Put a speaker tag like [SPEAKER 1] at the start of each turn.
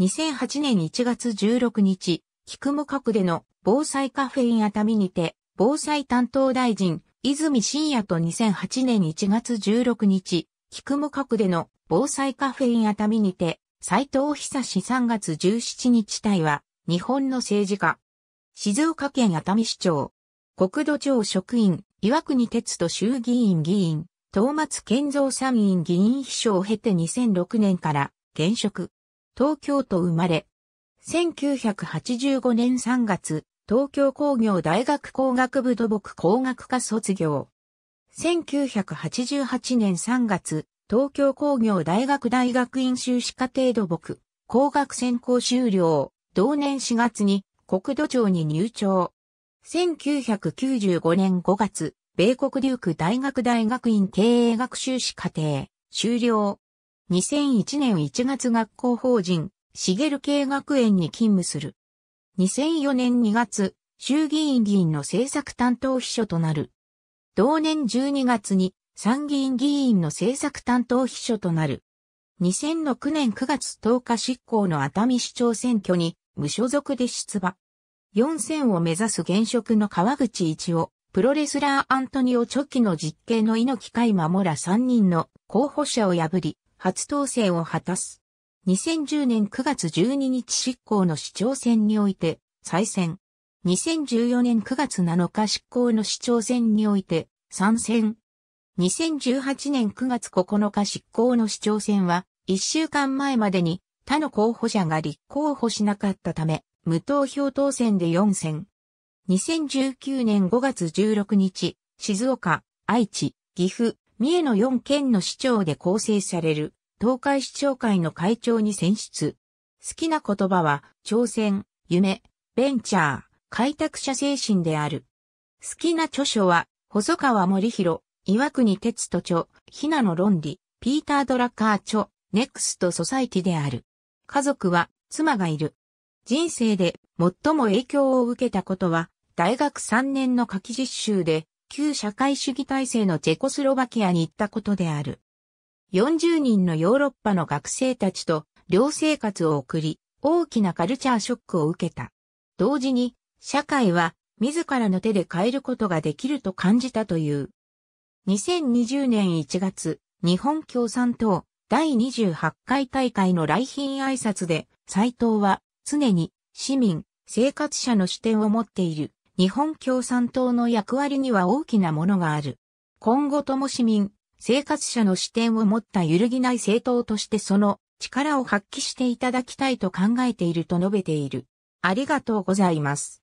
[SPEAKER 1] 2008年1月16日、菊も閣での防災カフェイン熱海にて、防災担当大臣、泉信也と2008年1月16日、菊も閣での防災カフェイン熱海にて、斎藤久志3月17日対は、日本の政治家。静岡県熱海市長。国土庁職員、岩国哲人衆議院議員、東松健三参院議員秘書を経て2006年から、現職。東京都生まれ。1985年3月、東京工業大学工学部土木工学科卒業。1988年3月、東京工業大学大学院修士課程土木、工学専攻修了。同年4月に国土庁に入庁。1995年5月、米国デューク大学大学院経営学修士課程、修了。2001年1月学校法人、茂系学園に勤務する。2004年2月、衆議院議員の政策担当秘書となる。同年12月に参議院議員の政策担当秘書となる。2006年9月10日執行の熱海市長選挙に無所属で出馬。4選を目指す現職の川口一夫、プロレスラーアントニオ・チョキの実刑の猪木海馬守ら3人の候補者を破り、初当選を果たす。2010年9月12日執行の市長選において、再選。2014年9月7日執行の市長選において、参戦。2018年9月9日執行の市長選は、1週間前までに他の候補者が立候補しなかったため、無投票当選で4選。2019年5月16日、静岡、愛知、岐阜、三重の四県の市長で構成される東海市長会の会長に選出。好きな言葉は、挑戦、夢、ベンチャー、開拓者精神である。好きな著書は、細川森弘、岩国哲人著、ひなの論理、ピーター・ドラッカー著、ネクスト・ソサイティである。家族は、妻がいる。人生で最も影響を受けたことは、大学3年の夏季実習で、旧社会主義体制のチェコスロバキアに行ったことである。40人のヨーロッパの学生たちと寮生活を送り、大きなカルチャーショックを受けた。同時に、社会は自らの手で変えることができると感じたという。2020年1月、日本共産党第28回大会の来賓挨拶で、斎藤は常に市民、生活者の視点を持っている。日本共産党の役割には大きなものがある。今後とも市民、生活者の視点を持った揺るぎない政党としてその力を発揮していただきたいと考えていると述べている。ありがとうございます。